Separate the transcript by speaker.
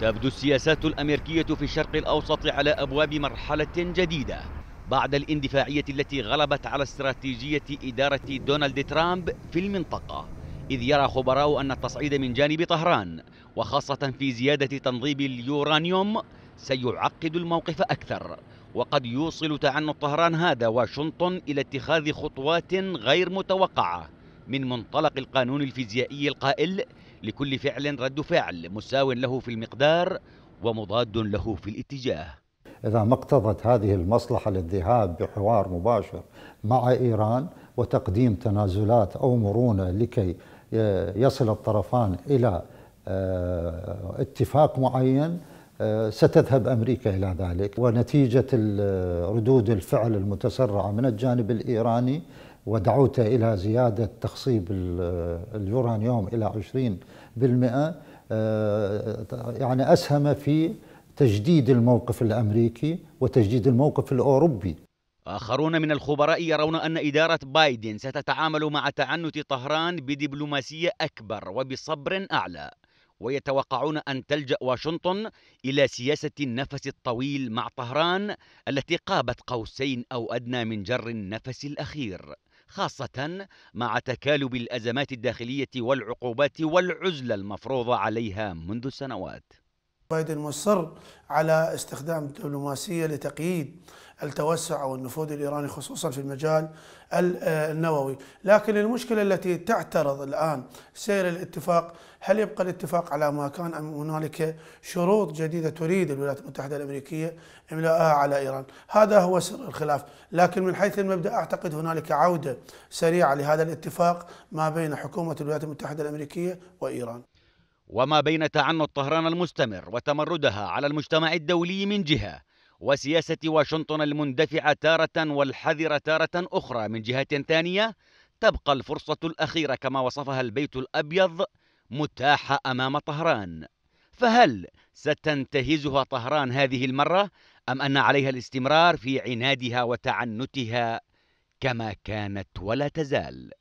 Speaker 1: تبدو السياسات الأمريكية في الشرق الأوسط على أبواب مرحلة جديدة بعد الاندفاعية التي غلبت على استراتيجية إدارة دونالد ترامب في المنطقة إذ يرى خبراء أن التصعيد من جانب طهران وخاصة في زيادة تنظيم اليورانيوم سيعقد الموقف أكثر وقد يوصل تعنت طهران هذا واشنطن إلى اتخاذ خطوات غير متوقعة من منطلق القانون الفيزيائي القائل لكل فعل رد فعل مساو له في المقدار ومضاد له في الاتجاه
Speaker 2: إذا ما اقتضت هذه المصلحة للذهاب بحوار مباشر مع إيران وتقديم تنازلات أو مرونة لكي يصل الطرفان إلى آه، اتفاق معين آه، ستذهب أمريكا إلى ذلك ونتيجة ردود الفعل المتسرعة من الجانب الإيراني ودعوته إلى زيادة تخصيب اليورانيوم إلى 20% آه، يعني أسهم في تجديد الموقف الأمريكي وتجديد الموقف الأوروبي
Speaker 1: آخرون من الخبراء يرون أن إدارة بايدن ستتعامل مع تعنت طهران بدبلوماسية أكبر وبصبر أعلى ويتوقعون أن تلجأ واشنطن إلى سياسة النفس الطويل مع طهران التي قابت قوسين أو أدنى من جر النفس الأخير خاصة مع تكالب الأزمات الداخلية والعقوبات والعزلة المفروضة عليها منذ سنوات
Speaker 3: بايدن مصر على استخدام الدبلوماسية لتقييد التوسع او النفوذ الإيراني خصوصا في المجال آه، النووي لكن المشكلة التي تعترض الآن سير الاتفاق هل يبقى الاتفاق على ما كان أم هنالك شروط جديدة تريد الولايات المتحدة الأمريكية إملاءها على إيران هذا هو سر الخلاف لكن من حيث المبدأ أعتقد هنالك عودة سريعة لهذا الاتفاق ما بين حكومة الولايات المتحدة الأمريكية وإيران
Speaker 1: وما بين تعنت طهران المستمر وتمردها على المجتمع الدولي من جهة وسياسة واشنطن المندفعة تارة والحذرة تارة أخرى من جهة ثانية تبقى الفرصة الأخيرة كما وصفها البيت الأبيض متاحة أمام طهران فهل ستنتهزها طهران هذه المرة أم أن عليها الاستمرار في عنادها وتعنتها كما كانت ولا تزال